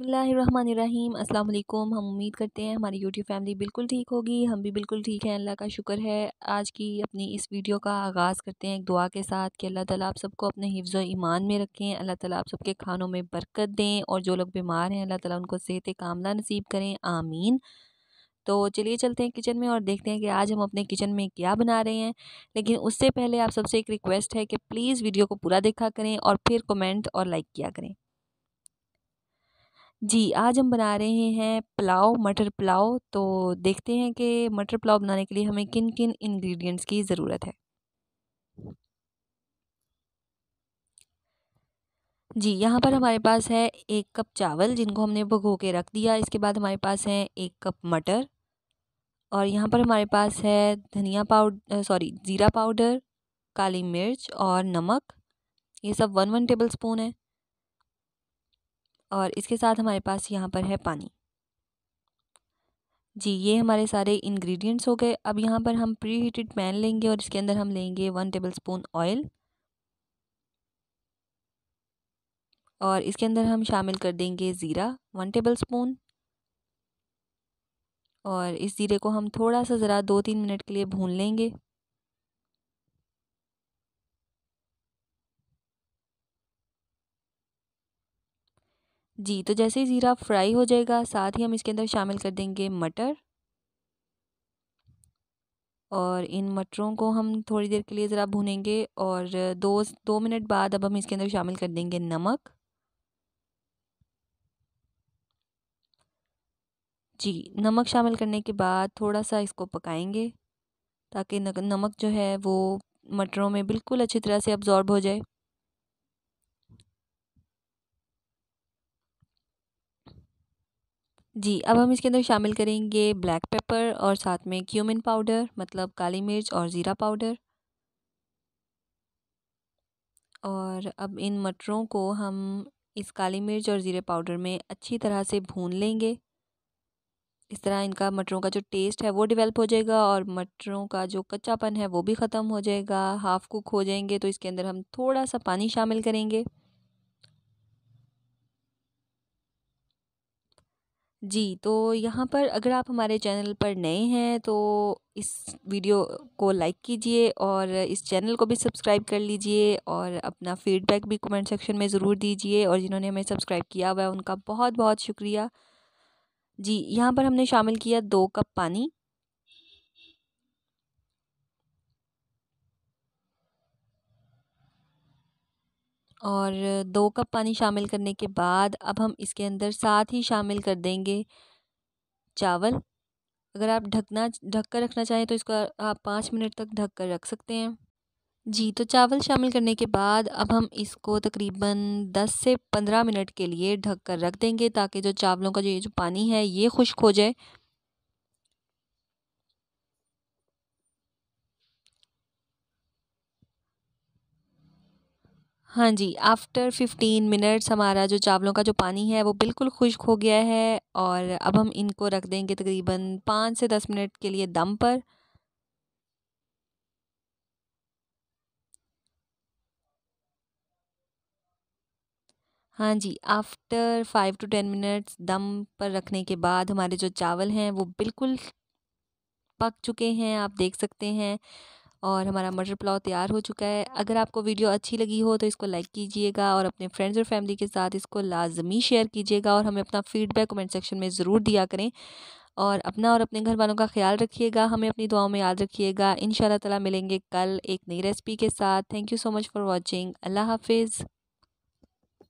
बसमीम अल्लाम हम उम्मीद करते हैं हमारी यूट्यूब फैमिली बिल्कुल ठीक होगी हम भी बिल्कुल ठीक हैं अल्लाह का शुक्र है आज की अपनी इस वीडियो का आगाज़ करते हैं एक दुआ के साथ कि अल्लाह ताला आप सबको अपने हिफ्ज़ ईमान में रखें अल्लाह ताला आप सबके खानों में बरकत दें और जो लोग बीमार हैं अल्लाह ताला उनको सेहत कामला नसीब करें आमीन तो चलिए चलते हैं किचन में और देखते हैं कि आज हम अपने किचन में क्या बना रहे हैं लेकिन उससे पहले आप सबसे एक रिक्वेस्ट है कि प्लीज़ वीडियो को पूरा देखा करें और फिर कमेंट और लाइक किया करें जी आज हम बना रहे हैं पुलाव मटर पुलाव तो देखते हैं कि मटर पुलाव बनाने के लिए हमें किन किन इंग्रेडिएंट्स की ज़रूरत है जी यहाँ पर हमारे पास है एक कप चावल जिनको हमने भगो के रख दिया इसके बाद हमारे पास है एक कप मटर और यहाँ पर हमारे पास है धनिया पाउडर सॉरी ज़ीरा पाउडर काली मिर्च और नमक ये सब वन वन टेबल स्पून है और इसके साथ हमारे पास यहाँ पर है पानी जी ये हमारे सारे इंग्रेडिएंट्स हो गए अब यहाँ पर हम प्री हीटेड पैन लेंगे और इसके अंदर हम लेंगे वन टेबल स्पून ऑयल और इसके अंदर हम शामिल कर देंगे ज़ीरा वन टेबल स्पून और इस ज़ीरे को हम थोड़ा सा ज़रा दो तीन मिनट के लिए भून लेंगे जी तो जैसे ही ज़ीरा फ्राई हो जाएगा साथ ही हम इसके अंदर शामिल कर देंगे मटर और इन मटरों को हम थोड़ी देर के लिए ज़रा भूनेंगे और दो दो मिनट बाद अब हम इसके अंदर शामिल कर देंगे नमक जी नमक शामिल करने के बाद थोड़ा सा इसको पकाएंगे ताकि नमक जो है वो मटरों में बिल्कुल अच्छी तरह से अब्ज़ॉर्ब हो जाए जी अब हम इसके अंदर शामिल करेंगे ब्लैक पेपर और साथ में क्यूमिन पाउडर मतलब काली मिर्च और ज़ीरा पाउडर और अब इन मटरों को हम इस काली मिर्च और ज़ीरे पाउडर में अच्छी तरह से भून लेंगे इस तरह इनका मटरों का जो टेस्ट है वो डेवलप हो जाएगा और मटरों का जो कच्चापन है वो भी ख़त्म हो जाएगा हाफ़ कुक हो जाएंगे तो इसके अंदर हम थोड़ा सा पानी शामिल करेंगे जी तो यहाँ पर अगर आप हमारे चैनल पर नए हैं तो इस वीडियो को लाइक कीजिए और इस चैनल को भी सब्सक्राइब कर लीजिए और अपना फीडबैक भी कमेंट सेक्शन में ज़रूर दीजिए और जिन्होंने हमें सब्सक्राइब किया हुआ है उनका बहुत बहुत शुक्रिया जी यहाँ पर हमने शामिल किया दो कप पानी और दो कप पानी शामिल करने के बाद अब हम इसके अंदर साथ ही शामिल कर देंगे चावल अगर आप ढकना ढक कर रखना चाहें तो इसको आप पाँच मिनट तक ढक कर रख सकते हैं जी तो चावल शामिल करने के बाद अब हम इसको तकरीबन दस से पंद्रह मिनट के लिए ढक कर रख देंगे ताकि जो चावलों का जो ये जो पानी है ये खुश्क हो जाए हाँ जी आफ्टर फिफ्टीन मिनट्स हमारा जो चावलों का जो पानी है वो बिल्कुल खुश्क हो गया है और अब हम इनको रख देंगे तकरीबन पाँच से दस मिनट के लिए दम पर हाँ जी after five to ten minutes दम पर रखने के बाद हमारे जो चावल हैं वो बिल्कुल पक चुके हैं आप देख सकते हैं और हमारा मटर पुलाव तैयार हो चुका है अगर आपको वीडियो अच्छी लगी हो तो इसको लाइक कीजिएगा और अपने फ्रेंड्स और फैमिली के साथ इसको लाजमी शेयर कीजिएगा और हमें अपना फ़ीडबैक कमेंट सेक्शन में ज़रूर दिया करें और अपना और अपने घर वालों का ख्याल रखिएगा हमें अपनी दुआओं में याद रखिएगा इन ताला मिलेंगे कल एक नई रेसिपी के साथ thank you so much for watching अल्लाह हाफिज़